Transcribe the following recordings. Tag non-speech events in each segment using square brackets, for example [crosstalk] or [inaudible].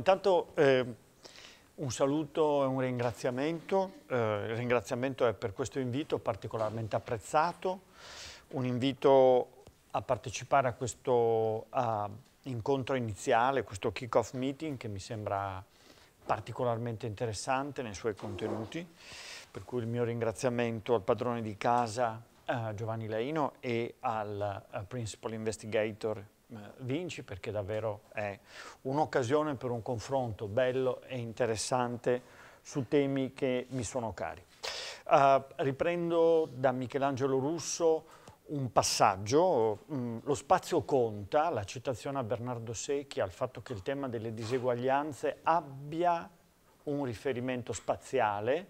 intanto eh, un saluto e un ringraziamento. Eh, il ringraziamento è per questo invito particolarmente apprezzato, un invito a partecipare a questo a incontro iniziale, questo kick-off meeting che mi sembra particolarmente interessante nei suoi contenuti, per cui il mio ringraziamento al padrone di casa eh, Giovanni Leino e al Principal Investigator eh, vinci perché davvero è un'occasione per un confronto bello e interessante su temi che mi sono cari. Uh, riprendo da Michelangelo Russo un passaggio, mh, mm, lo spazio conta, la citazione a Bernardo Secchi al fatto che il tema delle diseguaglianze abbia un riferimento spaziale,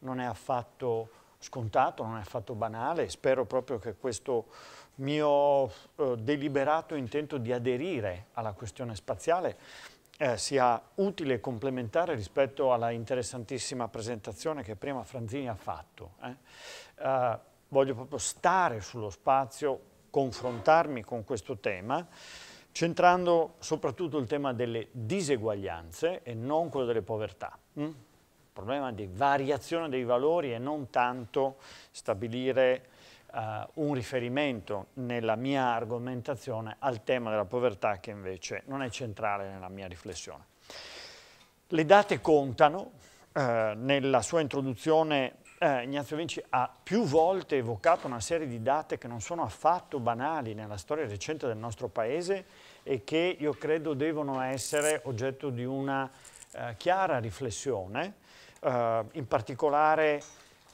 non è affatto scontato, non è affatto banale, spero proprio che questo mio eh, deliberato intento di aderire alla questione spaziale eh, sia utile e complementare rispetto alla interessantissima presentazione che prima Franzini ha fatto. Eh. eh voglio proprio stare sullo spazio, confrontarmi con questo tema, centrando soprattutto il tema delle diseguaglianze e non quello delle povertà. Mm? problema di variazione dei valori e non tanto stabilire uh, un riferimento nella mia argomentazione al tema della povertà che invece non è centrale nella mia riflessione. Le date contano, uh, nella sua introduzione eh, Ignazio Vinci ha più volte evocato una serie di date che non sono affatto banali nella storia recente del nostro paese e che io credo devono essere oggetto di una eh, chiara riflessione eh, in particolare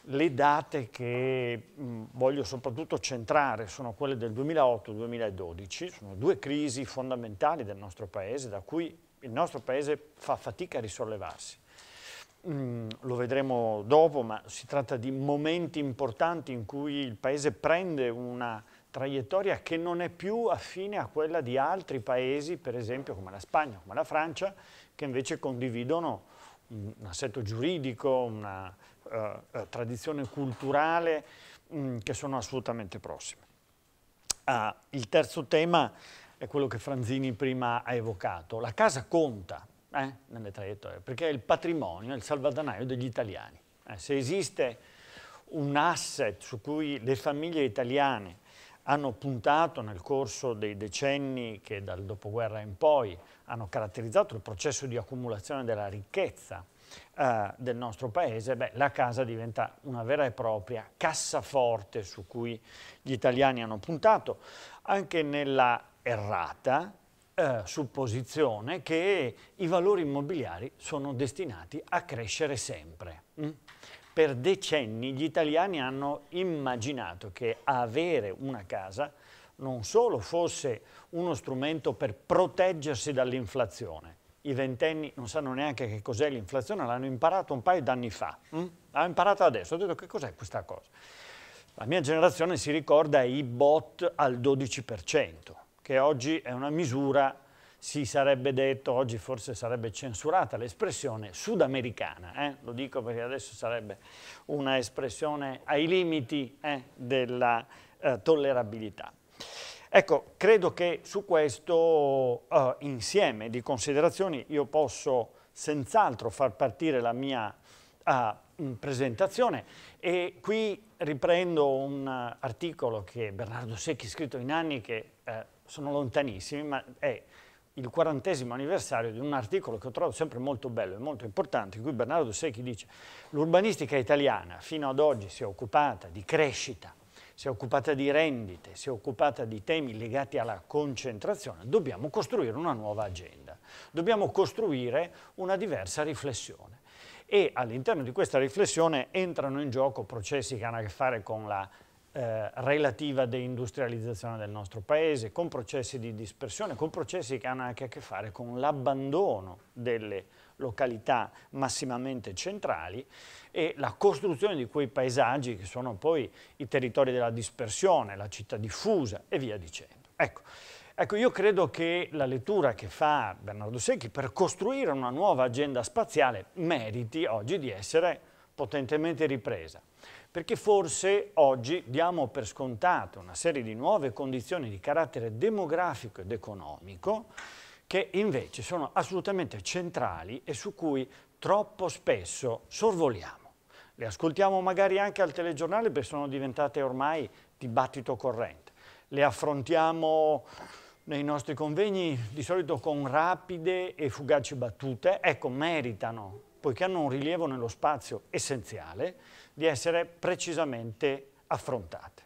le date che mh, mm, voglio soprattutto centrare sono quelle del 2008-2012, sono due crisi fondamentali del nostro Paese da cui il nostro Paese fa fatica a risollevarsi. Mm, lo vedremo dopo, ma si tratta di momenti importanti in cui il Paese prende una traiettoria che non è più affine a quella di altri Paesi, per esempio come la Spagna, come la Francia, che invece condividono un assetto giuridico, una uh, tradizione culturale um, che sono assolutamente prossime. Uh, il terzo tema è quello che Franzini prima ha evocato. La casa conta eh, nelle traiettorie eh, perché è il patrimonio, è il salvadanaio degli italiani. Eh, se esiste un asset su cui le famiglie italiane hanno puntato nel corso dei decenni che dal dopoguerra in poi hanno caratterizzato il processo di accumulazione della ricchezza eh, del nostro paese, beh, la casa diventa una vera e propria cassaforte su cui gli italiani hanno puntato, anche nella errata eh, supposizione che i valori immobiliari sono destinati a crescere sempre. Mm? Per decenni gli italiani hanno immaginato che avere una casa non solo fosse uno strumento per proteggersi dall'inflazione, i ventenni non sanno neanche che cos'è l'inflazione, l'hanno imparato un paio d'anni fa, mm? l'hanno imparato adesso, ho detto che cos'è questa cosa. La mia generazione si ricorda i bot al 12%, che oggi è una misura, si sarebbe detto, oggi forse sarebbe censurata l'espressione sudamericana, eh? lo dico perché adesso sarebbe una espressione ai limiti eh, della eh, tollerabilità. Ecco, credo che su questo eh, insieme di considerazioni io posso senz'altro far partire la mia eh, presentazione e qui riprendo un articolo che Bernardo Secchi ha scritto in anni che eh, sono lontanissimi, ma è il quarantesimo anniversario di un articolo che ho trovato sempre molto bello e molto importante, in cui Bernardo Secchi dice l'urbanistica italiana fino ad oggi si è occupata di crescita, si è occupata di rendite, si è occupata di temi legati alla concentrazione, dobbiamo costruire una nuova agenda, dobbiamo costruire una diversa riflessione. E all'interno di questa riflessione entrano in gioco processi che hanno a che fare con la eh, relativa deindustrializzazione del nostro paese, con processi di dispersione, con processi che hanno anche a che fare con l'abbandono delle località massimamente centrali e la costruzione di quei paesaggi che sono poi i territori della dispersione, la città diffusa e via dicendo. Ecco, ecco io credo che la lettura che fa Bernardo Secchi per costruire una nuova agenda spaziale meriti oggi di essere potentemente ripresa perché forse oggi diamo per scontato una serie di nuove condizioni di carattere demografico ed economico che invece sono assolutamente centrali e su cui troppo spesso sorvoliamo. Le ascoltiamo magari anche al telegiornale perché sono diventate ormai dibattito corrente. Le affrontiamo nei nostri convegni di solito con rapide e fugaci battute, ecco, meritano, poiché hanno un rilievo nello spazio essenziale, di essere precisamente affrontate.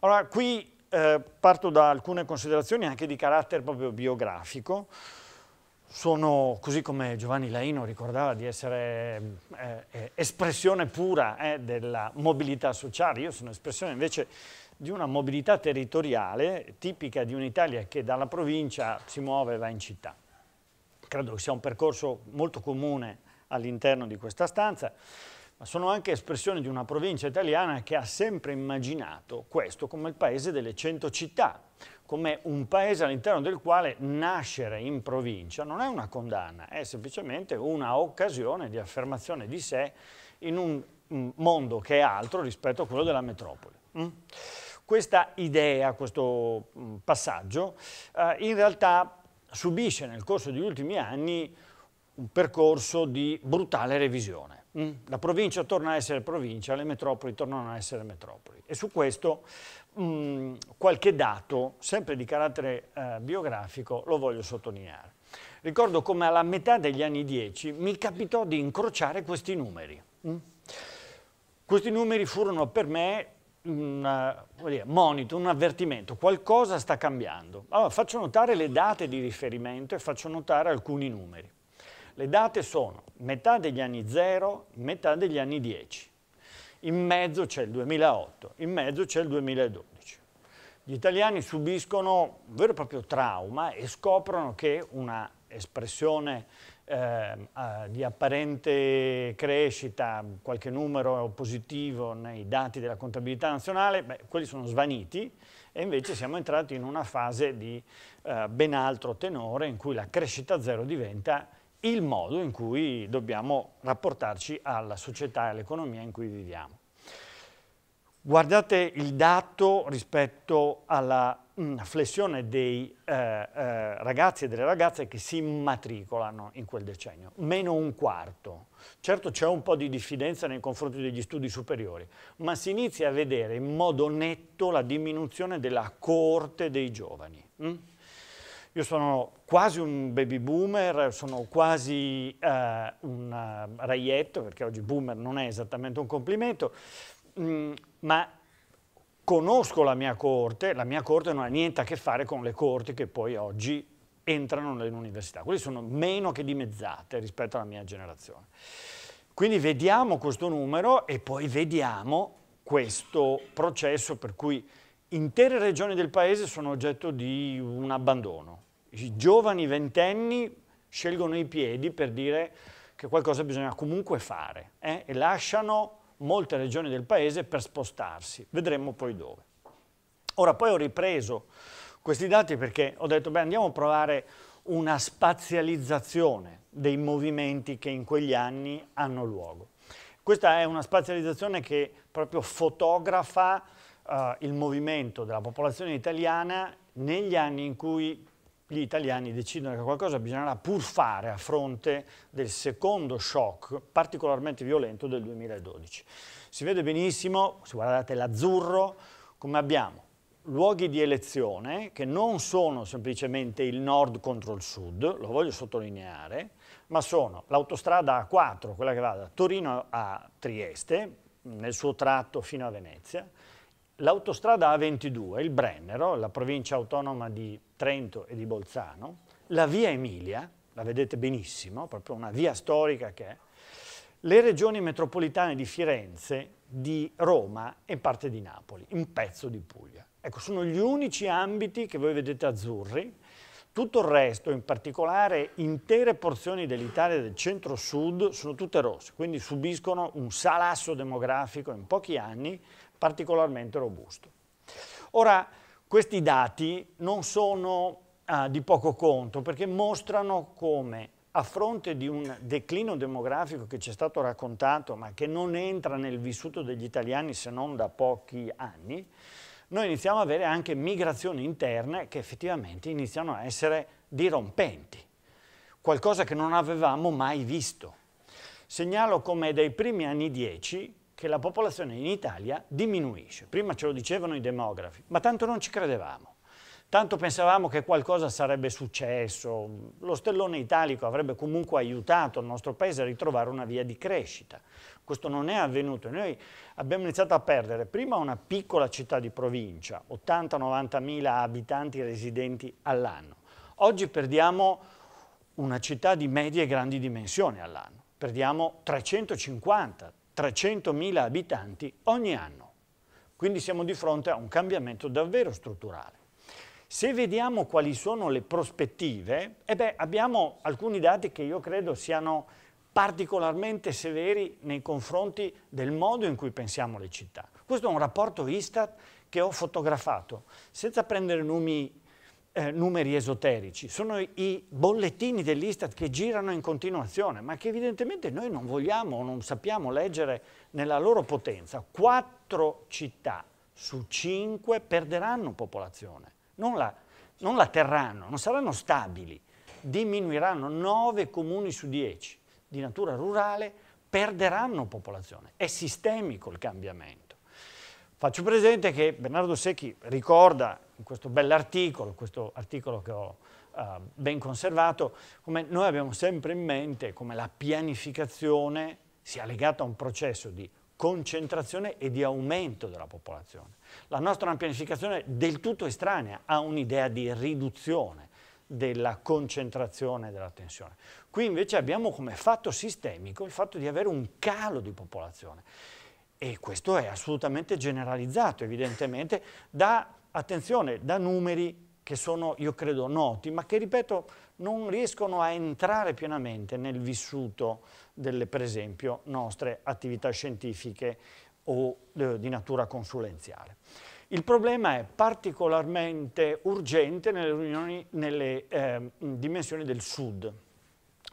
Allora, qui eh, parto da alcune considerazioni anche di carattere proprio biografico. Sono, così come Giovanni Laino ricordava di essere eh, eh, espressione pura eh, della mobilità sociale, io sono espressione invece di una mobilità territoriale tipica di un'Italia che dalla provincia si muove e va in città. Credo che sia un percorso molto comune all'interno di questa stanza ma sono anche espressione di una provincia italiana che ha sempre immaginato questo come il paese delle cento città, come un paese all'interno del quale nascere in provincia non è una condanna, è semplicemente una occasione di affermazione di sé in un mm, mondo che è altro rispetto a quello della metropoli. Mm? Questa idea, questo mm, passaggio, eh, in realtà subisce nel corso degli ultimi anni un percorso di brutale revisione. Mm? La provincia torna a essere provincia, le metropoli tornano a essere metropoli. E su questo mh, mm, qualche dato, sempre di carattere eh, biografico, lo voglio sottolineare. Ricordo come alla metà degli anni 10 mi capitò di incrociare questi numeri. Mh? Mm? Questi numeri furono per me un eh, monito, un avvertimento, qualcosa sta cambiando. Allora faccio notare le date di riferimento e faccio notare alcuni numeri. Le date sono metà degli anni 0, metà degli anni 10. In mezzo c'è il 2008, in mezzo c'è il 2012. Gli italiani subiscono un vero e proprio trauma e scoprono che una espressione eh, di apparente crescita, qualche numero positivo nei dati della contabilità nazionale, beh, quelli sono svaniti e invece siamo entrati in una fase di eh, ben altro tenore in cui la crescita zero diventa il modo in cui dobbiamo rapportarci alla società e all'economia in cui viviamo. Guardate il dato rispetto alla mm, flessione dei eh, eh, ragazzi e delle ragazze che si immatricolano in quel decennio, meno un quarto. Certo c'è un po' di diffidenza nei confronti degli studi superiori, ma si inizia a vedere in modo netto la diminuzione della coorte dei giovani. Mh? Mm? Io sono quasi un baby boomer, sono quasi eh, un eh, raietto, perché oggi boomer non è esattamente un complimento, mh, mm, ma conosco la mia corte, la mia corte non ha niente a che fare con le corti che poi oggi entrano nell'università, Quelle sono meno che dimezzate rispetto alla mia generazione. Quindi vediamo questo numero e poi vediamo questo processo per cui Intere regioni del paese sono oggetto di un abbandono. I giovani ventenni scelgono i piedi per dire che qualcosa bisogna comunque fare eh? e lasciano molte regioni del paese per spostarsi. Vedremo poi dove. Ora poi ho ripreso questi dati perché ho detto beh andiamo a provare una spazializzazione dei movimenti che in quegli anni hanno luogo. Questa è una spazializzazione che proprio fotografa eh, il movimento della popolazione italiana negli anni in cui gli italiani decidono che qualcosa bisognerà pur fare a fronte del secondo shock particolarmente violento del 2012. Si vede benissimo, se guardate l'azzurro, come abbiamo luoghi di elezione che non sono semplicemente il nord contro il sud, lo voglio sottolineare, ma sono l'autostrada A4, quella che va da Torino a Trieste, nel suo tratto fino a Venezia, l'autostrada A22, il Brennero, la provincia autonoma di Trento e di Bolzano, la via Emilia, la vedete benissimo, proprio una via storica che è, le regioni metropolitane di Firenze, di Roma e parte di Napoli, un pezzo di Puglia. Ecco, sono gli unici ambiti che voi vedete azzurri, tutto il resto, in particolare intere porzioni dell'Italia del centro-sud, sono tutte rosse, quindi subiscono un salasso demografico in pochi anni particolarmente robusto. Ora, questi dati non sono ah, di poco conto perché mostrano come a fronte di un declino demografico che ci è stato raccontato ma che non entra nel vissuto degli italiani se non da pochi anni, noi iniziamo ad avere anche migrazioni interne che effettivamente iniziano a essere dirompenti, qualcosa che non avevamo mai visto. Segnalo come dai primi anni 10 che la popolazione in Italia diminuisce. Prima ce lo dicevano i demografi, ma tanto non ci credevamo. Tanto pensavamo che qualcosa sarebbe successo, lo stellone italico avrebbe comunque aiutato il nostro paese a ritrovare una via di crescita. Questo non è avvenuto. Noi abbiamo iniziato a perdere prima una piccola città di provincia, 80-90 mila abitanti residenti all'anno. Oggi perdiamo una città di medie e grandi dimensioni all'anno. Perdiamo 350, 300.000 abitanti ogni anno. Quindi siamo di fronte a un cambiamento davvero strutturale. Se vediamo quali sono le prospettive, eh beh, abbiamo alcuni dati che io credo siano particolarmente severi nei confronti del modo in cui pensiamo le città. Questo è un rapporto Istat che ho fotografato, senza prendere nomi eh, numeri esoterici, sono i bollettini dell'Istat che girano in continuazione, ma che evidentemente noi non vogliamo o non sappiamo leggere nella loro potenza. Quattro città su cinque perderanno popolazione, non la, non la terranno, non saranno stabili, diminuiranno nove comuni su dieci di natura rurale perderanno popolazione, è sistemico il cambiamento. Faccio presente che Bernardo Secchi ricorda in questo bell'articolo, questo articolo che ho eh, ben conservato, come noi abbiamo sempre in mente come la pianificazione sia legata a un processo di concentrazione e di aumento della popolazione. La nostra è una pianificazione del tutto estranea a un'idea di riduzione della concentrazione della tensione. Qui invece abbiamo come fatto sistemico il fatto di avere un calo di popolazione e questo è assolutamente generalizzato evidentemente da attenzione, da numeri che sono, io credo, noti, ma che, ripeto, non riescono a entrare pienamente nel vissuto delle, per esempio, nostre attività scientifiche o eh, di natura consulenziale. Il problema è particolarmente urgente nelle, riunioni, nelle eh, dimensioni del sud,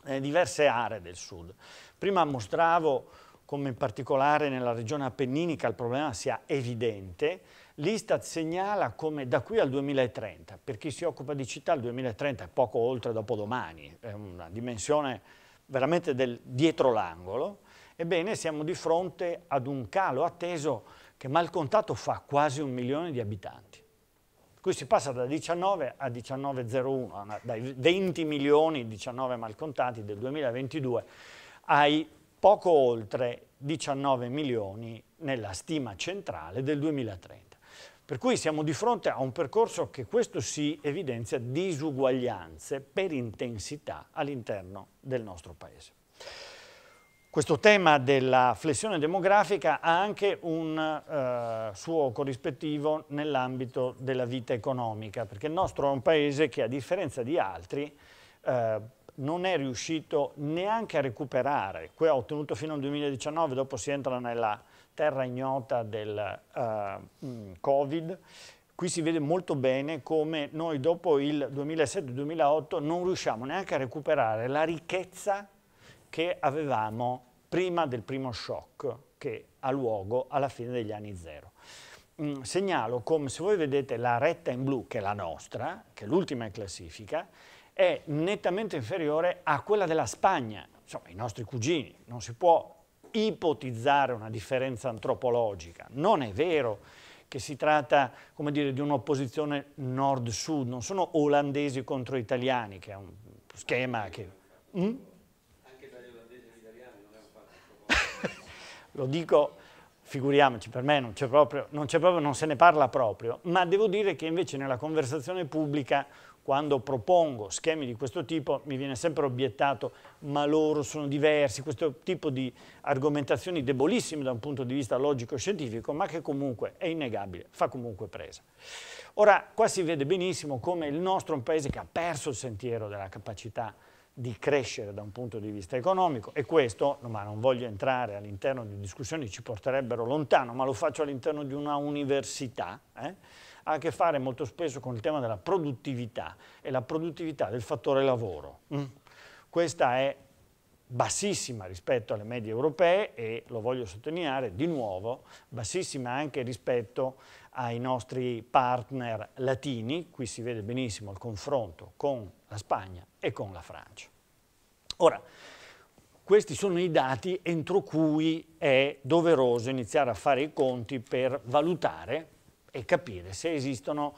nelle eh, diverse aree del sud. Prima mostravo come in particolare nella regione appenninica il problema sia evidente, L'Istat segnala come da qui al 2030, per chi si occupa di città il 2030 è poco oltre dopodomani, è una dimensione veramente del dietro l'angolo, ebbene siamo di fronte ad un calo atteso che malcontato fa quasi un milione di abitanti. Qui si passa da 19 a 19,01, dai 20 milioni 19 malcontati del 2022 ai poco oltre 19 milioni nella stima centrale del 2030. Per cui siamo di fronte a un percorso che questo si evidenzia disuguaglianze per intensità all'interno del nostro Paese. Questo tema della flessione demografica ha anche un eh, suo corrispettivo nell'ambito della vita economica, perché il nostro è un paese che a differenza di altri eh, non è riuscito neanche a recuperare, qui ha ottenuto fino al 2019, dopo si entra nella terra ignota del uh, Covid, qui si vede molto bene come noi dopo il 2007-2008 non riusciamo neanche a recuperare la ricchezza che avevamo prima del primo shock che ha luogo alla fine degli anni zero. Mm, segnalo come se voi vedete la retta in blu, che è la nostra, che è l'ultima in classifica, è nettamente inferiore a quella della Spagna, insomma i nostri cugini, non si può ipotizzare una differenza antropologica. Non è vero che si tratta come dire, di un'opposizione nord-sud, non sono olandesi contro italiani, che è un schema che... Mm? [laughs] Lo dico, figuriamoci, per me non c'è proprio, proprio, non se ne parla proprio, ma devo dire che invece nella conversazione pubblica quando propongo schemi di questo tipo mi viene sempre obiettato ma loro sono diversi, questo tipo di argomentazioni debolissime da un punto di vista logico-scientifico ma che comunque è innegabile, fa comunque presa. Ora qua si vede benissimo come il nostro è un paese che ha perso il sentiero della capacità di crescere da un punto di vista economico e questo, ma non voglio entrare all'interno di discussioni che ci porterebbero lontano, ma lo faccio all'interno di una università, eh? ha a che fare molto spesso con il tema della produttività e la produttività del fattore lavoro. Mm. Questa è bassissima rispetto alle medie europee e lo voglio sottolineare di nuovo, bassissima anche rispetto ai nostri partner latini, qui si vede benissimo il confronto con la Spagna e con la Francia. Ora, questi sono i dati entro cui è doveroso iniziare a fare i conti per valutare e capire se esistono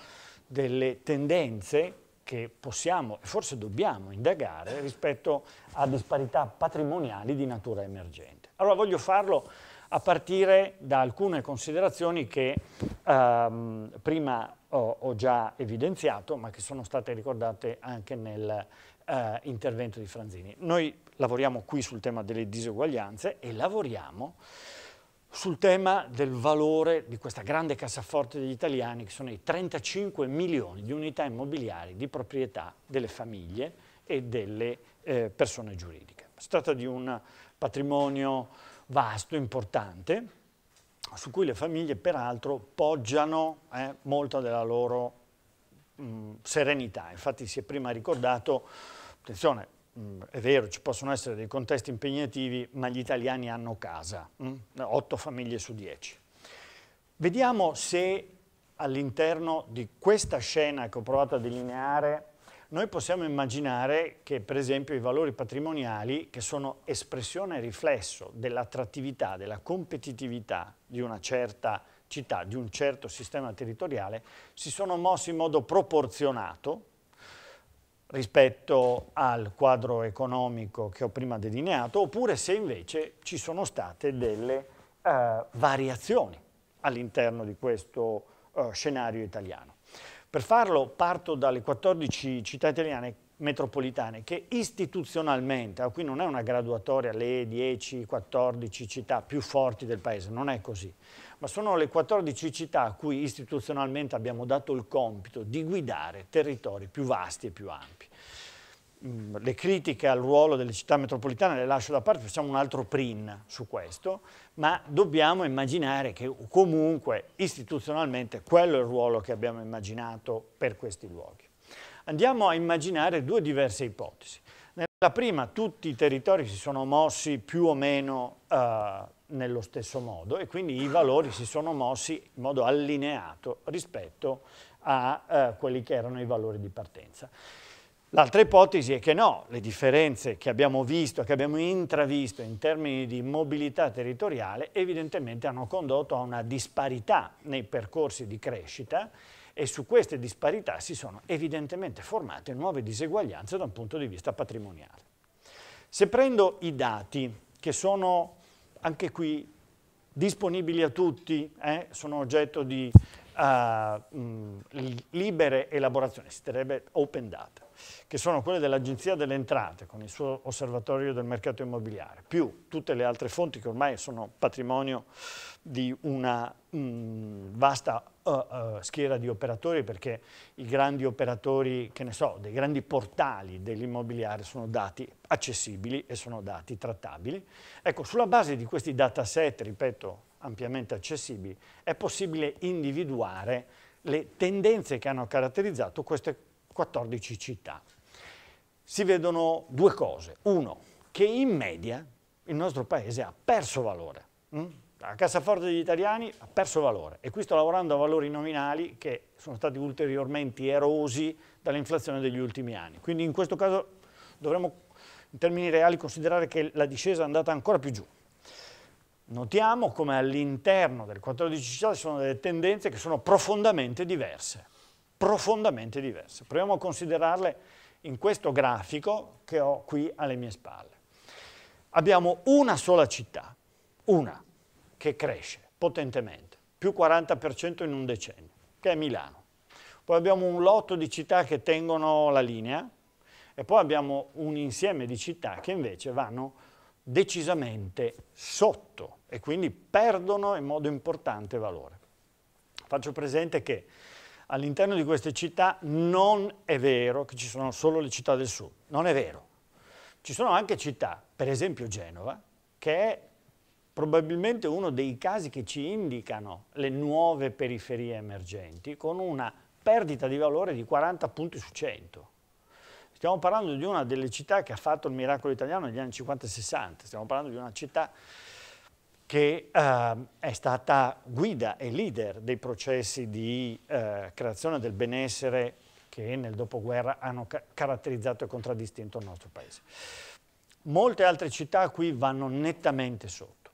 delle tendenze che possiamo e forse dobbiamo indagare rispetto a disparità patrimoniali di natura emergente. Allora voglio farlo a partire da alcune considerazioni che ehm, prima ho, ho, già evidenziato, ma che sono state ricordate anche nell'intervento eh, di Franzini. Noi lavoriamo qui sul tema delle diseguaglianze e lavoriamo sul tema del valore di questa grande cassaforte degli italiani che sono i 35 milioni di unità immobiliari di proprietà delle famiglie e delle eh, persone giuridiche. Si tratta di un patrimonio vasto, importante, su cui le famiglie peraltro poggiano eh, molta della loro mh, mm, serenità. Infatti si è prima ricordato, attenzione, Mm, è vero, ci possono essere dei contesti impegnativi, ma gli italiani hanno casa, 8 mm? famiglie su 10. Vediamo se all'interno di questa scena che ho provato a delineare noi possiamo immaginare che per esempio i valori patrimoniali che sono espressione e riflesso dell'attrattività, della competitività di una certa città, di un certo sistema territoriale, si sono mossi in modo proporzionato rispetto al quadro economico che ho prima delineato, oppure se invece ci sono state delle eh, variazioni all'interno di questo eh, scenario italiano. Per farlo parto dalle 14 città italiane metropolitane che istituzionalmente, qui non è una graduatoria, le 10, 14 città più forti del paese, non è così, ma sono le 14 città a cui istituzionalmente abbiamo dato il compito di guidare territori più vasti e più ampi. Mm, le critiche al ruolo delle città metropolitane le lascio da parte, facciamo un altro PRIN su questo, ma dobbiamo immaginare che comunque istituzionalmente quello è il ruolo che abbiamo immaginato per questi luoghi. Andiamo a immaginare due diverse ipotesi. Nella prima tutti i territori si sono mossi più o meno eh, nello stesso modo e quindi i valori si sono mossi in modo allineato rispetto a eh, quelli che erano i valori di partenza. L'altra ipotesi è che no, le differenze che abbiamo visto, che abbiamo intravisto in termini di mobilità territoriale evidentemente hanno condotto a una disparità nei percorsi di crescita e su queste disparità si sono evidentemente formate nuove diseguaglianze da un punto di vista patrimoniale. Se prendo i dati che sono anche qui disponibili a tutti, eh, sono oggetto di uh, mh, libere elaborazioni, si direbbe open data che sono quelle dell'Agenzia delle Entrate con il suo osservatorio del mercato immobiliare, più tutte le altre fonti che ormai sono patrimonio di una mh, mm, vasta uh, uh, schiera di operatori perché i grandi operatori, che ne so, dei grandi portali dell'immobiliare sono dati accessibili e sono dati trattabili. Ecco, sulla base di questi dataset, ripeto, ampiamente accessibili, è possibile individuare le tendenze che hanno caratterizzato queste 14 città. Si vedono due cose. Uno, che in media il nostro paese ha perso valore. Mm? La cassaforte degli italiani ha perso valore e qui sto lavorando a valori nominali che sono stati ulteriormente erosi dall'inflazione degli ultimi anni. Quindi in questo caso dovremmo in termini reali considerare che la discesa è andata ancora più giù. Notiamo come all'interno delle 14 città ci sono delle tendenze che sono profondamente diverse profondamente diverse. Proviamo a considerarle in questo grafico che ho qui alle mie spalle. Abbiamo una sola città, una, che cresce potentemente, più 40% in un decennio, che è Milano. Poi abbiamo un lotto di città che tengono la linea e poi abbiamo un insieme di città che invece vanno decisamente sotto e quindi perdono in modo importante valore. Faccio presente che all'interno di queste città non è vero che ci sono solo le città del sud, non è vero. Ci sono anche città, per esempio Genova, che è probabilmente uno dei casi che ci indicano le nuove periferie emergenti, con una perdita di valore di 40 punti su 100. Stiamo parlando di una delle città che ha fatto il miracolo italiano negli anni 50 e 60, stiamo parlando di una città che eh, è stata guida e leader dei processi di eh, creazione del benessere che nel dopoguerra hanno ca caratterizzato e contraddistinto il nostro paese. Molte altre città qui vanno nettamente sotto.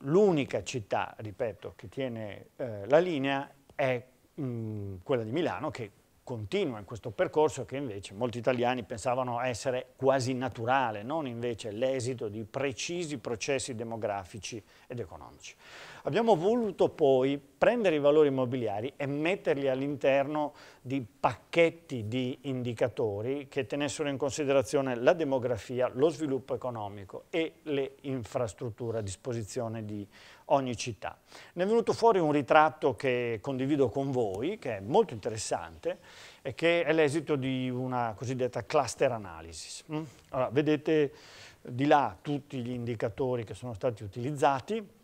L'unica città, ripeto, che tiene eh, la linea è mh, mm, quella di Milano, che continua in questo percorso che invece molti italiani pensavano essere quasi naturale, non invece l'esito di precisi processi demografici ed economici. Abbiamo voluto poi prendere i valori immobiliari e metterli all'interno di pacchetti di indicatori che tenessero in considerazione la demografia, lo sviluppo economico e le infrastrutture a disposizione di ogni città. Ne è venuto fuori un ritratto che condivido con voi, che è molto interessante, e che è l'esito di una cosiddetta cluster analysis. Mm? Allora, vedete di là tutti gli indicatori che sono stati utilizzati,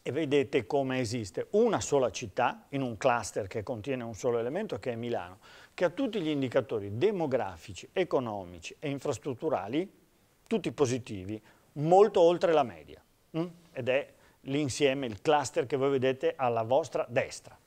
e vedete come esiste una sola città in un cluster che contiene un solo elemento che è Milano, che ha tutti gli indicatori demografici, economici e infrastrutturali, tutti positivi, molto oltre la media. Mm? Ed è l'insieme, il cluster che voi vedete alla vostra destra.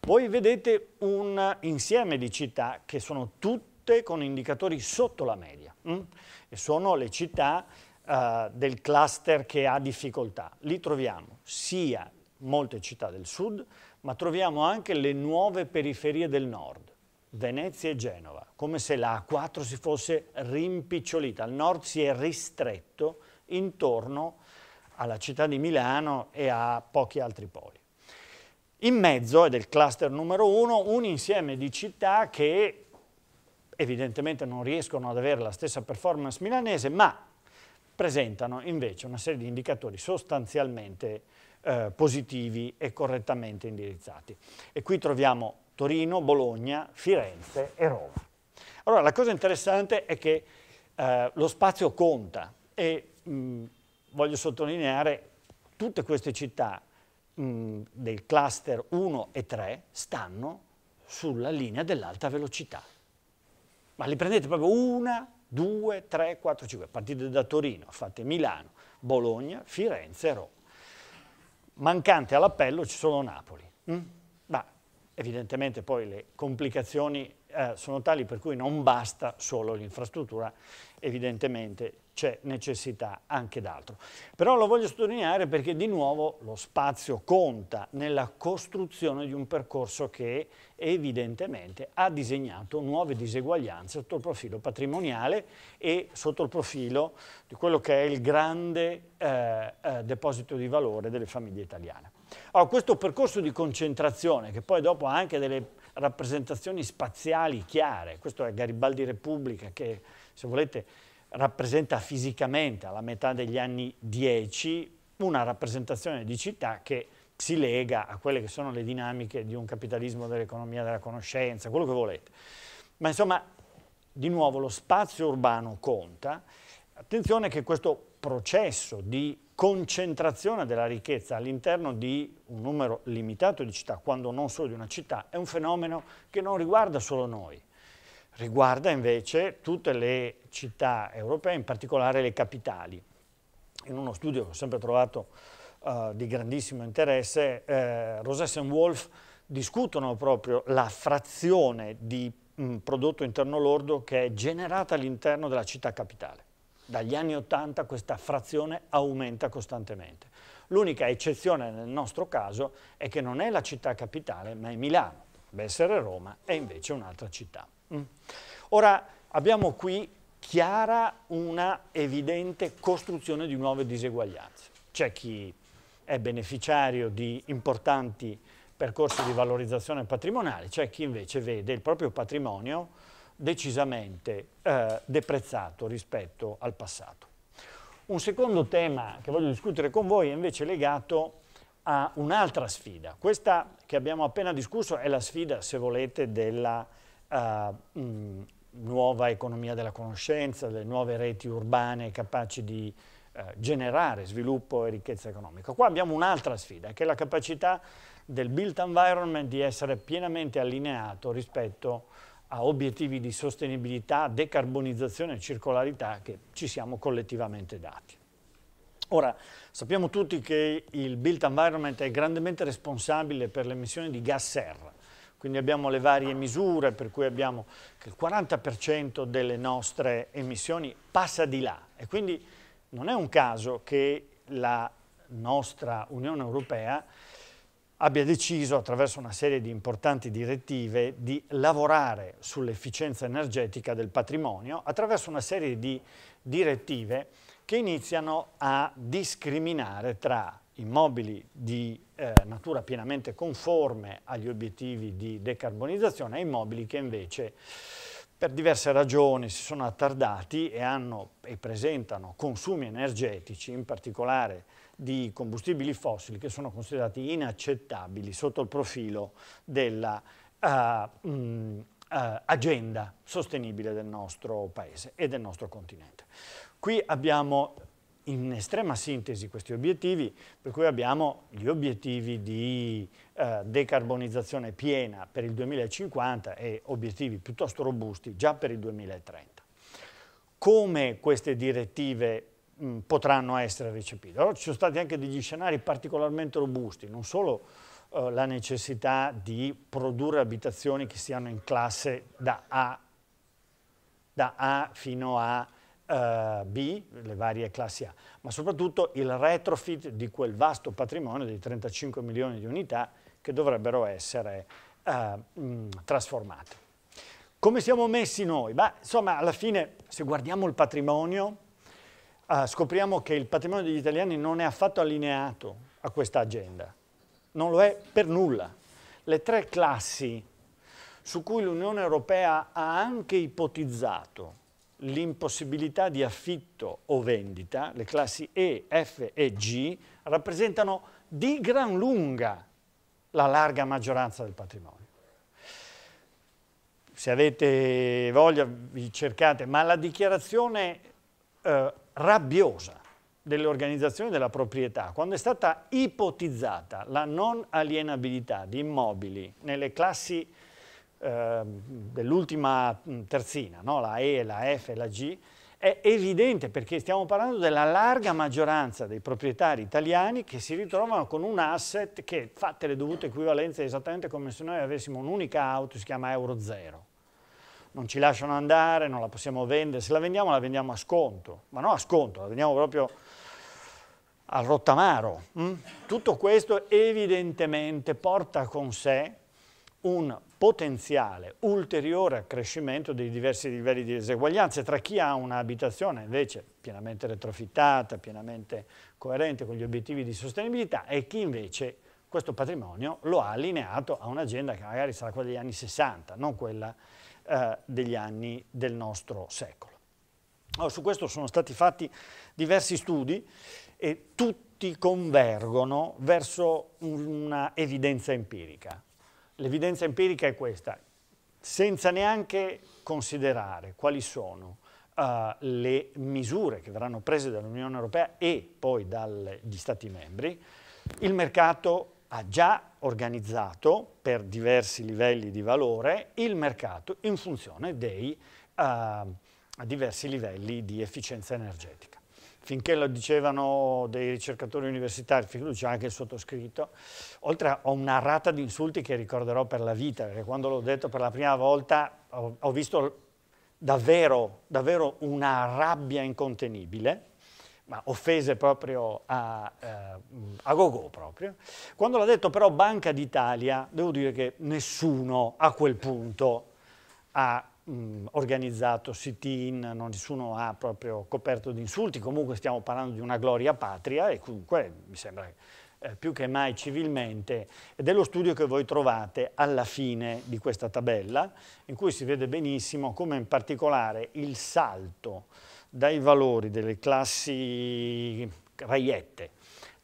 Voi vedete un insieme di città che sono tutte con indicatori sotto la media mm? e sono le città eh, del cluster che ha difficoltà. Lì troviamo sia molte città del sud, ma troviamo anche le nuove periferie del nord, Venezia e Genova, come se la A4 si fosse rimpicciolita, il nord si è ristretto intorno a alla città di Milano e a pochi altri poli. In mezzo, ed è il cluster numero uno, un insieme di città che evidentemente non riescono ad avere la stessa performance milanese, ma presentano invece una serie di indicatori sostanzialmente eh, positivi e correttamente indirizzati. E qui troviamo Torino, Bologna, Firenze e Roma. Allora, la cosa interessante è che eh, lo spazio conta e mh, voglio sottolineare, tutte queste città mh, mm, del cluster 1 e 3 stanno sulla linea dell'alta velocità. Ma li prendete proprio una, due, tre, quattro, cinque. Partite da Torino, fate Milano, Bologna, Firenze Roma. Mancante all'appello ci sono Napoli. Mm? Ma evidentemente poi le complicazioni eh, sono tali per cui non basta solo l'infrastruttura, evidentemente c'è necessità anche d'altro. Però lo voglio sottolineare perché di nuovo lo spazio conta nella costruzione di un percorso che evidentemente ha disegnato nuove diseguaglianze sotto il profilo patrimoniale e sotto il profilo di quello che è il grande eh, eh, deposito di valore delle famiglie italiane. Allora, questo percorso di concentrazione, che poi dopo ha anche delle rappresentazioni spaziali chiare. Questo è Garibaldi Repubblica che, se volete, rappresenta fisicamente alla metà degli anni 10 una rappresentazione di città che si lega a quelle che sono le dinamiche di un capitalismo dell'economia della conoscenza, quello che volete. Ma insomma, di nuovo, lo spazio urbano conta. Attenzione che questo processo di concentrazione della ricchezza all'interno di un numero limitato di città, quando non solo di una città, è un fenomeno che non riguarda solo noi, riguarda invece tutte le città europee, in particolare le capitali. In uno studio che ho sempre trovato uh, di grandissimo interesse, eh, Rosess e Wolf discutono proprio la frazione di mh, mm, prodotto interno lordo che è generata all'interno della città capitale dagli anni 80 questa frazione aumenta costantemente. L'unica eccezione nel nostro caso è che non è la città capitale, ma è Milano. Bessere Roma, è invece un'altra città. Mm. Ora abbiamo qui chiara una evidente costruzione di nuove diseguaglianze. C'è chi è beneficiario di importanti percorsi di valorizzazione patrimoniale, c'è chi invece vede il proprio patrimonio decisamente eh, deprezzato rispetto al passato. Un secondo tema che voglio discutere con voi è invece legato a un'altra sfida. Questa che abbiamo appena discusso è la sfida, se volete, della uh, mh, nuova economia della conoscenza, delle nuove reti urbane capaci di eh, generare sviluppo e ricchezza economica. Qua abbiamo un'altra sfida, che è la capacità del built environment di essere pienamente allineato rispetto a obiettivi di sostenibilità, decarbonizzazione e circolarità che ci siamo collettivamente dati. Ora, sappiamo tutti che il built environment è grandemente responsabile per l'emissione di gas serra, quindi abbiamo le varie misure per cui abbiamo che il 40% delle nostre emissioni passa di là e quindi non è un caso che la nostra Unione Europea abbia deciso attraverso una serie di importanti direttive di lavorare sull'efficienza energetica del patrimonio attraverso una serie di direttive che iniziano a discriminare tra immobili di eh, natura pienamente conforme agli obiettivi di decarbonizzazione e immobili che invece per diverse ragioni si sono attardati e, hanno, e presentano consumi energetici, in particolare di combustibili fossili che sono considerati inaccettabili sotto il profilo della uh, eh, mh, mm, eh, Uh, agenda sostenibile del nostro paese e del nostro continente. Qui abbiamo in estrema sintesi questi obiettivi, per cui abbiamo gli obiettivi di uh, decarbonizzazione piena per il 2050 e obiettivi piuttosto robusti già per il 2030. Come queste direttive mh, mm, potranno essere recepite. Allora ci sono stati anche degli scenari particolarmente robusti, non solo eh, la necessità di produrre abitazioni che siano in classe da A, da A fino a eh, B, le varie classi A, ma soprattutto il retrofit di quel vasto patrimonio di 35 milioni di unità che dovrebbero essere eh, mh, mm, trasformate. Come siamo messi noi? Beh, insomma, alla fine, se guardiamo il patrimonio, uh, scopriamo che il patrimonio degli italiani non è affatto allineato a questa agenda, non lo è per nulla. Le tre classi su cui l'Unione Europea ha anche ipotizzato l'impossibilità di affitto o vendita, le classi E, F e G, rappresentano di gran lunga la larga maggioranza del patrimonio. Se avete voglia vi cercate, ma la dichiarazione eh, rabbiosa delle organizzazioni della proprietà, quando è stata ipotizzata la non alienabilità di immobili nelle classi eh, dell'ultima terzina, no? la E, la F e la G, è evidente perché stiamo parlando della larga maggioranza dei proprietari italiani che si ritrovano con un asset che, fatte le dovute equivalenze, esattamente come se noi avessimo un'unica auto, si chiama Euro Zero non ci lasciano andare, non la possiamo vendere, se la vendiamo la vendiamo a sconto, ma non a sconto, la vendiamo proprio al rottamaro. Mm? Tutto questo evidentemente porta con sé un potenziale ulteriore accrescimento dei diversi livelli di diseguaglianze tra chi ha un'abitazione invece pienamente retrofittata, pienamente coerente con gli obiettivi di sostenibilità e chi invece questo patrimonio lo ha allineato a un'agenda che magari sarà quella degli anni 60, non quella eh, degli anni del nostro secolo. Allora, su questo sono stati fatti diversi studi e tutti convergono verso una evidenza empirica. L'evidenza empirica è questa, senza neanche considerare quali sono Uh, le misure che verranno prese dall'Unione Europea e poi dagli Stati membri, il mercato ha già organizzato per diversi livelli di valore il mercato in funzione dei uh, diversi livelli di efficienza energetica. Finché lo dicevano dei ricercatori universitari, finché lo diceva anche il sottoscritto, oltre a una rata di insulti che ricorderò per la vita, perché quando l'ho detto per la prima volta ho, ho visto davvero, davvero una rabbia incontenibile, ma offese proprio a, eh, a Gogò proprio. Quando l'ha detto però Banca d'Italia, devo dire che nessuno a quel punto ha mh, mm, organizzato sit-in, nessuno ha proprio coperto di insulti, comunque stiamo parlando di una gloria patria e comunque mi sembra eh, più che mai civilmente ed è lo studio che voi trovate alla fine di questa tabella in cui si vede benissimo come in particolare il salto dai valori delle classi raiette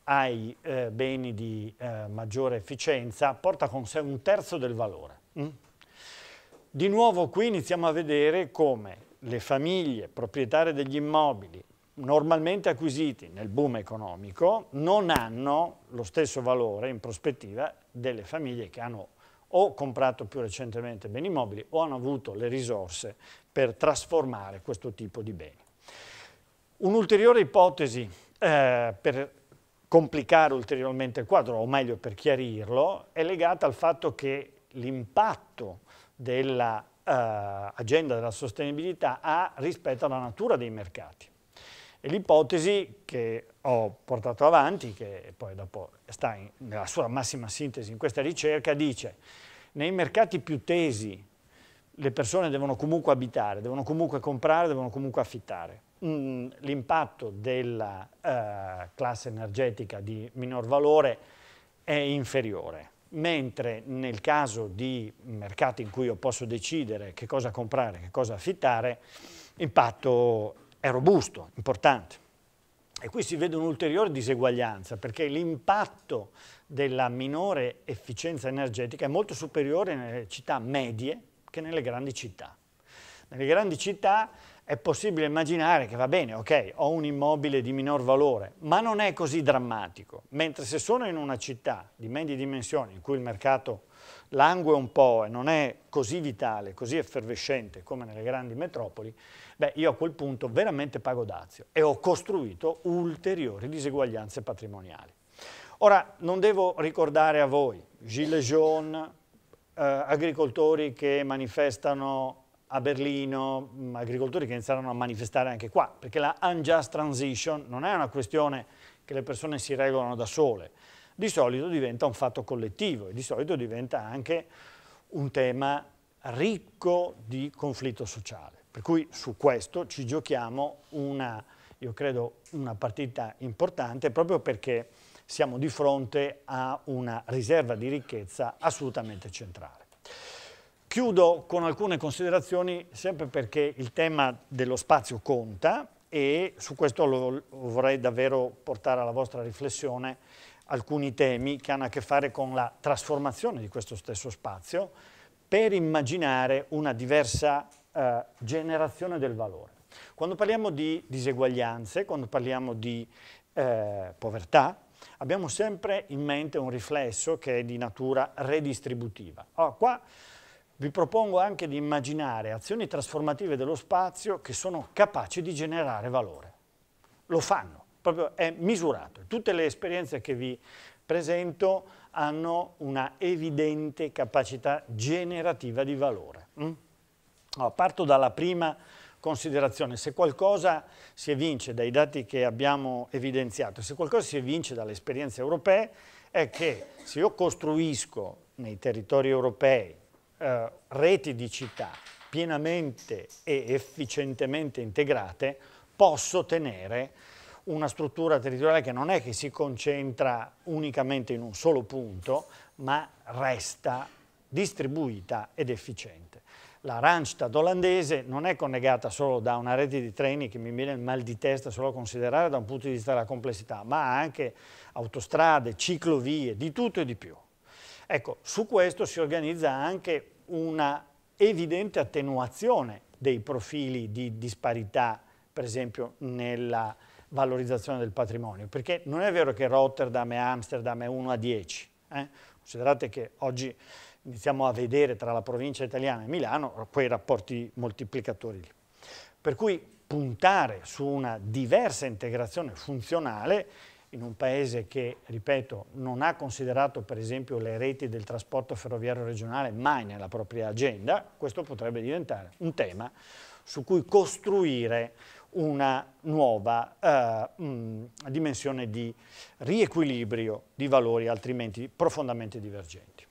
ai eh, beni di eh, maggiore efficienza porta con sé un terzo del valore. Mm? Di nuovo qui iniziamo a vedere come le famiglie proprietarie degli immobili normalmente acquisiti nel boom economico non hanno lo stesso valore in prospettiva delle famiglie che hanno o comprato più recentemente beni immobili o hanno avuto le risorse per trasformare questo tipo di beni. Un'ulteriore ipotesi eh, per complicare ulteriormente il quadro, o meglio per chiarirlo, è legata al fatto che l'impatto dell'agenda eh, della sostenibilità ha rispetto alla natura dei mercati. l'ipotesi che ho portato avanti, che poi dopo sta in, nella sua massima sintesi in questa ricerca, dice nei mercati più tesi le persone devono comunque abitare, devono comunque comprare, devono comunque affittare l'impatto della eh, classe energetica di minor valore è inferiore, mentre nel caso di mercati in cui io posso decidere che cosa comprare, che cosa affittare, l'impatto è robusto, importante. E qui si vede un'ulteriore diseguaglianza perché l'impatto della minore efficienza energetica è molto superiore nelle città medie che nelle grandi città. Nelle grandi città è possibile immaginare che va bene, ok, ho un immobile di minor valore, ma non è così drammatico. Mentre se sono in una città di medie dimensioni, in cui il mercato langue un po' e non è così vitale, così effervescente come nelle grandi metropoli, beh, io a quel punto veramente pago dazio e ho costruito ulteriori diseguaglianze patrimoniali. Ora, non devo ricordare a voi, gilets jaunes, eh, agricoltori che manifestano a Berlino, mm, agricoltori che inizieranno a manifestare anche qua, perché la unjust transition non è una questione che le persone si regolano da sole, di solito diventa un fatto collettivo e di solito diventa anche un tema ricco di conflitto sociale. Per cui su questo ci giochiamo una, io credo, una partita importante proprio perché siamo di fronte a una riserva di ricchezza assolutamente centrale. Chiudo con alcune considerazioni, sempre perché il tema dello spazio conta e su questo lo, vorrei davvero portare alla vostra riflessione alcuni temi che hanno a che fare con la trasformazione di questo stesso spazio per immaginare una diversa eh, generazione del valore. Quando parliamo di diseguaglianze, quando parliamo di eh, povertà, abbiamo sempre in mente un riflesso che è di natura redistributiva. Allora, qua vi propongo anche di immaginare azioni trasformative dello spazio che sono capaci di generare valore. Lo fanno, proprio è misurato. Tutte le esperienze che vi presento hanno una evidente capacità generativa di valore. Mm? parto dalla prima considerazione, se qualcosa si evince dai dati che abbiamo evidenziato, se qualcosa si evince dalle esperienze europee, è che se io costruisco nei territori europei eh, reti di città pienamente e efficientemente integrate, posso tenere una struttura territoriale che non è che si concentra unicamente in un solo punto, ma resta distribuita ed efficiente. La Randstad olandese non è collegata solo da una rete di treni che mi viene il mal di testa solo a considerare da un punto di vista della complessità, ma anche autostrade, ciclovie, di tutto e di più. Ecco, su questo si organizza anche una evidente attenuazione dei profili di disparità, per esempio nella valorizzazione del patrimonio, perché non è vero che Rotterdam e Amsterdam è 1 a 10, eh? considerate che oggi iniziamo a vedere tra la provincia italiana e Milano quei rapporti moltiplicatori lì. Per cui puntare su una diversa integrazione funzionale in un paese che, ripeto, non ha considerato per esempio le reti del trasporto ferroviario regionale mai nella propria agenda, questo potrebbe diventare un tema su cui costruire una nuova eh, mh, mm, dimensione di riequilibrio di valori altrimenti profondamente divergenti.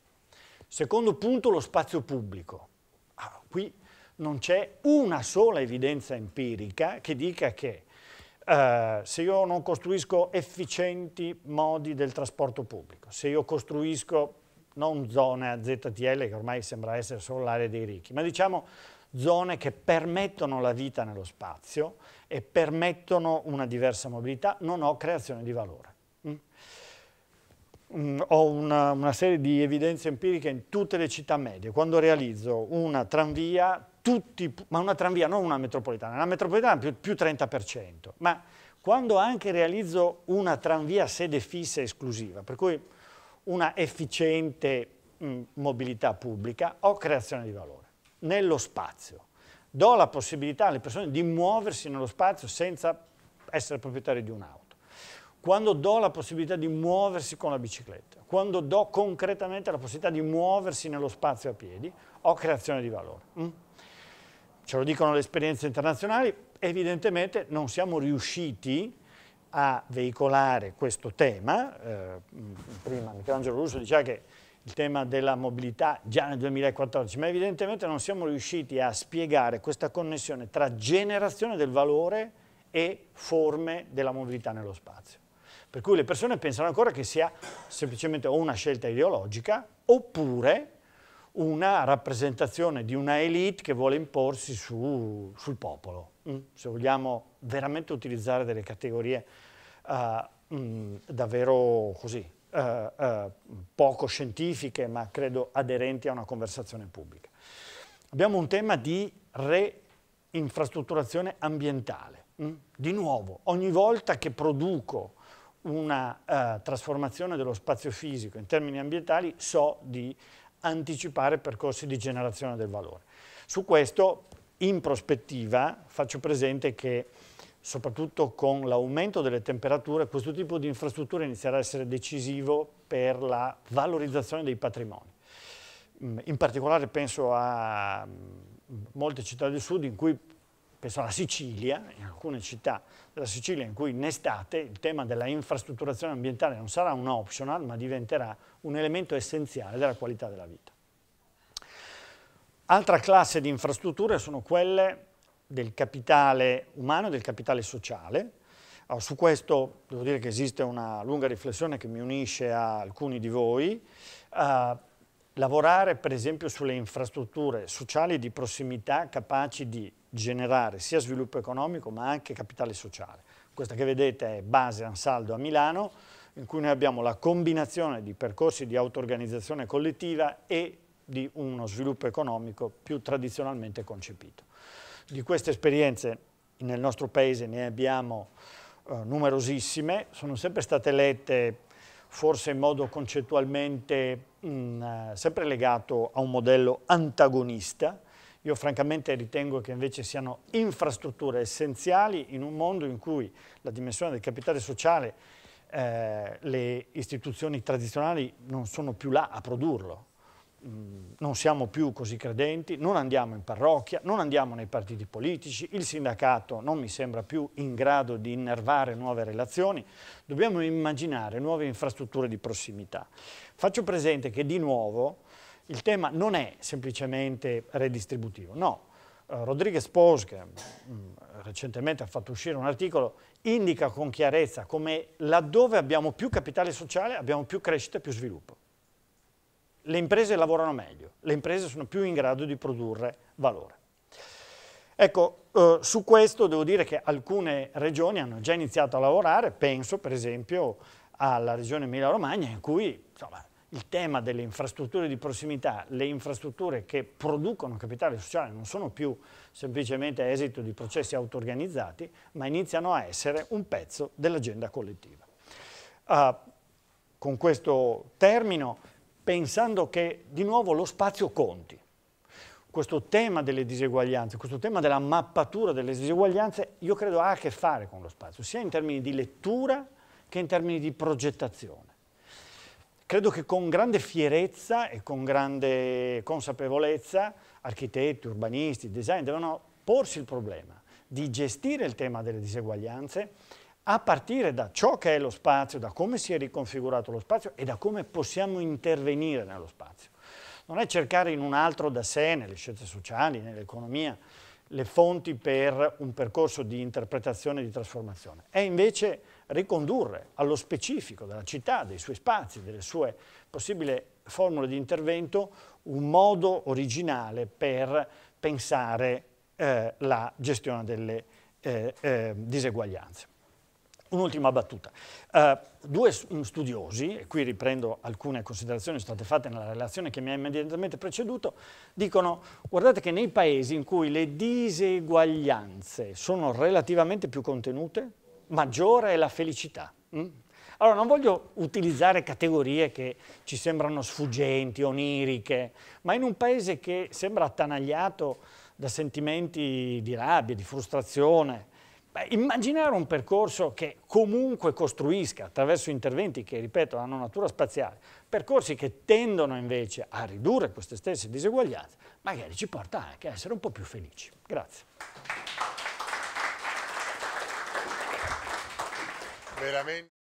Secondo punto, lo spazio pubblico. Ah, qui non c'è una sola evidenza empirica che dica che eh, se io non costruisco efficienti modi del trasporto pubblico, se io costruisco non zone ZTL che ormai sembra essere solo l'area dei ricchi, ma diciamo zone che permettono la vita nello spazio e permettono una diversa mobilità, non ho creazione di valore. Mm, mm ho una, una serie di evidenze empiriche in tutte le città medie. Quando realizzo una tranvia tutti, ma una tranvia, non una metropolitana, la metropolitana più, più 30%, ma quando anche realizzo una tranvia sede fissa esclusiva, per cui una efficiente mh, mm, mobilità pubblica, ho creazione di valore nello spazio. Do la possibilità alle persone di muoversi nello spazio senza essere proprietari di un'auto. Quando do la possibilità di muoversi con la bicicletta, quando do concretamente la possibilità di muoversi nello spazio a piedi, ho creazione di valore. Mm? ce lo dicono le esperienze internazionali, evidentemente non siamo riusciti a veicolare questo tema, eh, prima Michelangelo Russo diceva che il tema della mobilità già nel 2014, ma evidentemente non siamo riusciti a spiegare questa connessione tra generazione del valore e forme della mobilità nello spazio. Per cui le persone pensano ancora che sia semplicemente o una scelta ideologica oppure una rappresentazione di una elite che vuole imporsi su, sul popolo, mm? se vogliamo veramente utilizzare delle categorie uh, mm, davvero così, uh, uh, poco scientifiche, ma credo aderenti a una conversazione pubblica. Abbiamo un tema di reinfrastrutturazione ambientale. Mm? Di nuovo, ogni volta che produco una trasformazione dello spazio fisico in termini ambientali, so di anticipare percorsi di generazione del valore. Su questo, in prospettiva, faccio presente che soprattutto con l'aumento delle temperature, questo tipo di infrastrutture inizierà a essere decisivo per la valorizzazione dei patrimoni. Mm, in particolare penso a mm, molte città del sud in cui penso alla Sicilia, in alcune città della Sicilia in cui in estate il tema della infrastrutturazione ambientale non sarà un optional ma diventerà un elemento essenziale della qualità della vita. Altra classe di infrastrutture sono quelle del capitale umano e del capitale sociale. Allora, su questo devo dire che esiste una lunga riflessione che mi unisce a alcuni di voi. Uh, lavorare per esempio sulle infrastrutture sociali di prossimità capaci di generare sia sviluppo economico ma anche capitale sociale. Questa che vedete è Base Ansaldo a Milano, in cui noi abbiamo la combinazione di percorsi di auto-organizzazione collettiva e di uno sviluppo economico più tradizionalmente concepito. Di queste esperienze nel nostro paese ne abbiamo eh, numerosissime, sono sempre state lette forse in modo concettualmente mh, mm, eh, sempre legato a un modello antagonista, io francamente ritengo che invece siano infrastrutture essenziali in un mondo in cui la dimensione del capitale sociale, eh, le istituzioni tradizionali non sono più là a produrlo. Mm, non siamo più così credenti, non andiamo in parrocchia, non andiamo nei partiti politici, il sindacato non mi sembra più in grado di innervare nuove relazioni, dobbiamo immaginare nuove infrastrutture di prossimità. Faccio presente che di nuovo il tema non è semplicemente redistributivo, no. Uh, Rodriguez Pons, che mh, mm, recentemente ha fatto uscire un articolo, indica con chiarezza come laddove abbiamo più capitale sociale abbiamo più crescita e più sviluppo. Le imprese lavorano meglio, le imprese sono più in grado di produrre valore. Ecco, eh, su questo devo dire che alcune regioni hanno già iniziato a lavorare, penso per esempio alla regione Emilia-Romagna in cui insomma, il tema delle infrastrutture di prossimità, le infrastrutture che producono capitale sociale non sono più semplicemente esito di processi auto-organizzati, ma iniziano a essere un pezzo dell'agenda collettiva. Uh, con questo termino, pensando che di nuovo lo spazio conti, questo tema delle diseguaglianze, questo tema della mappatura delle diseguaglianze, io credo ha a che fare con lo spazio, sia in termini di lettura che in termini di progettazione. Credo che con grande fierezza e con grande consapevolezza architetti, urbanisti, design devono porsi il problema di gestire il tema delle diseguaglianze a partire da ciò che è lo spazio, da come si è riconfigurato lo spazio e da come possiamo intervenire nello spazio. Non è cercare in un altro da sé, nelle scienze sociali, nell'economia, le fonti per un percorso di interpretazione e di trasformazione. È invece ricondurre allo specifico della città, dei suoi spazi, delle sue possibili formule di intervento, un modo originale per pensare eh, la gestione delle eh, eh, diseguaglianze. Un'ultima battuta. Uh, due mm, studiosi, e qui riprendo alcune considerazioni state fatte nella relazione che mi ha immediatamente preceduto, dicono guardate che nei paesi in cui le diseguaglianze sono relativamente più contenute, maggiore è la felicità. Mm? Allora, non voglio utilizzare categorie che ci sembrano sfuggenti, oniriche, ma in un paese che sembra attanagliato da sentimenti di rabbia, di frustrazione, beh, immaginare un percorso che comunque costruisca attraverso interventi che, ripeto, hanno natura spaziale, percorsi che tendono invece a ridurre queste stesse diseguaglianze, magari ci porta anche a essere un po' più felici. Grazie. veramente.